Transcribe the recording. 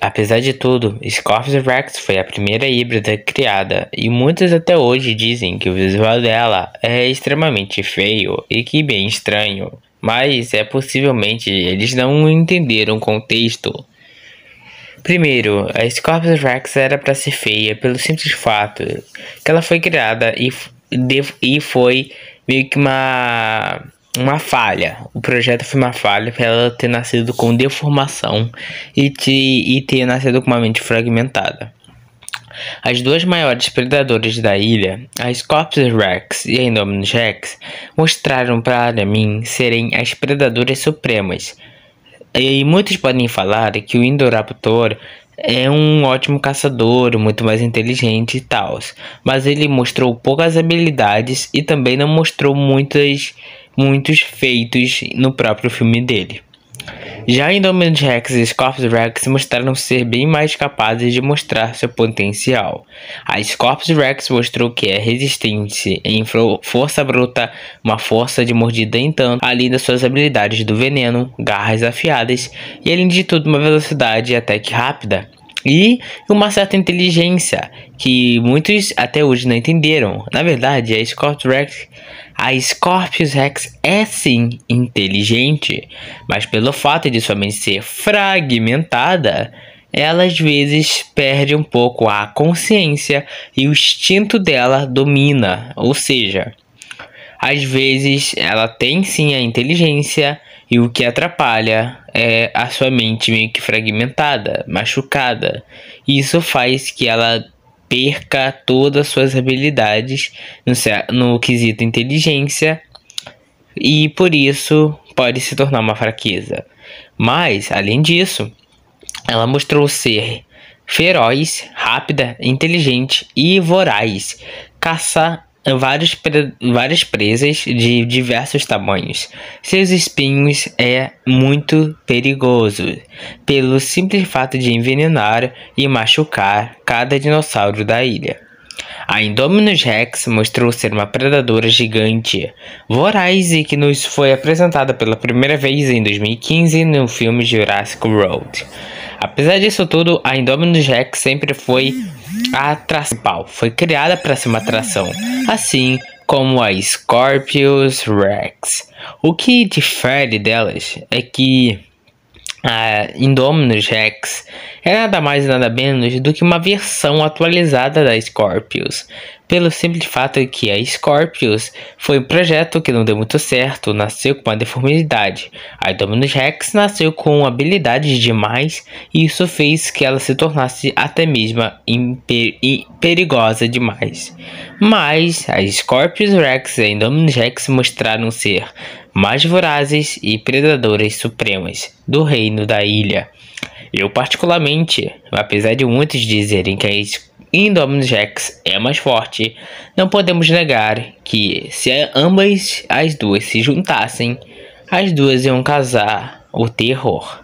Apesar de tudo, Scorpius Rex foi a primeira híbrida criada, e muitos até hoje dizem que o visual dela é extremamente feio e que bem estranho, mas é possivelmente eles não entenderam o contexto. Primeiro, a Scorpius Rex era para ser feia pelo simples fato que ela foi criada e, e foi meio que uma uma falha. O projeto foi uma falha para ela ter nascido com deformação e, te, e ter nascido com uma mente fragmentada. As duas maiores predadoras da ilha, a Scorpius Rex e a Indominus Rex, mostraram para mim serem as predadoras supremas. E muitos podem falar que o Indoraptor é um ótimo caçador, muito mais inteligente e tal, mas ele mostrou poucas habilidades e também não mostrou muitas muitos feitos no próprio filme dele. Já Indominus Rex e Scorpius Rex mostraram ser bem mais capazes de mostrar seu potencial. A Scorpius Rex mostrou que é resistente em força bruta, uma força de mordida em tanto, além das suas habilidades do veneno, garras afiadas e além de tudo uma velocidade até que rápida e uma certa inteligência que muitos até hoje não entenderam. Na verdade, a Scorpius Rex, a Scorpius Rex é sim inteligente, mas pelo fato de sua mente ser fragmentada, ela às vezes perde um pouco a consciência e o instinto dela domina, ou seja, às vezes ela tem sim a inteligência e o que atrapalha é a sua mente meio que fragmentada, machucada. Isso faz que ela perca todas as suas habilidades no, no quesito inteligência e por isso pode se tornar uma fraqueza. Mas, além disso, ela mostrou ser feroz, rápida, inteligente e voraz, caça vários pre várias presas de diversos tamanhos. Seus espinhos é muito perigoso, pelo simples fato de envenenar e machucar cada dinossauro da ilha. A Indominus Rex mostrou ser uma predadora gigante, voraz e que nos foi apresentada pela primeira vez em 2015 no filme Jurassic World. Apesar disso tudo, a Indominus Rex sempre foi a atração principal, foi criada para ser uma atração, assim como a Scorpius Rex. O que difere delas é que a ah, Indominus Rex é nada mais e nada menos do que uma versão atualizada da Scorpius, pelo simples fato de que a Scorpius foi um projeto que não deu muito certo, nasceu com uma deformidade. A Indominus Rex nasceu com habilidades demais e isso fez que ela se tornasse até mesmo perigosa demais. Mas a Scorpius Rex e a Indominus Rex mostraram ser mais vorazes e predadoras supremas do reino da ilha. Eu, particularmente, apesar de muitos dizerem que a Indominus Rex é mais forte, não podemos negar que, se ambas as duas se juntassem, as duas iam casar o terror.